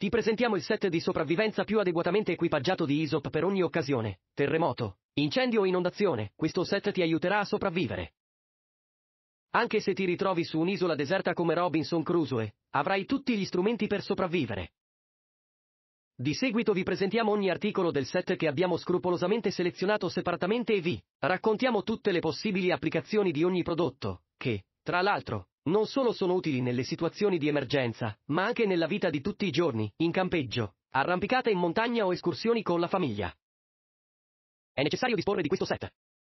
Ti presentiamo il set di sopravvivenza più adeguatamente equipaggiato di ISOP per ogni occasione, terremoto, incendio o inondazione, questo set ti aiuterà a sopravvivere. Anche se ti ritrovi su un'isola deserta come Robinson Crusoe, avrai tutti gli strumenti per sopravvivere. Di seguito vi presentiamo ogni articolo del set che abbiamo scrupolosamente selezionato separatamente e vi raccontiamo tutte le possibili applicazioni di ogni prodotto, che, tra l'altro, non solo sono utili nelle situazioni di emergenza, ma anche nella vita di tutti i giorni, in campeggio, arrampicate in montagna o escursioni con la famiglia. È necessario disporre di questo set.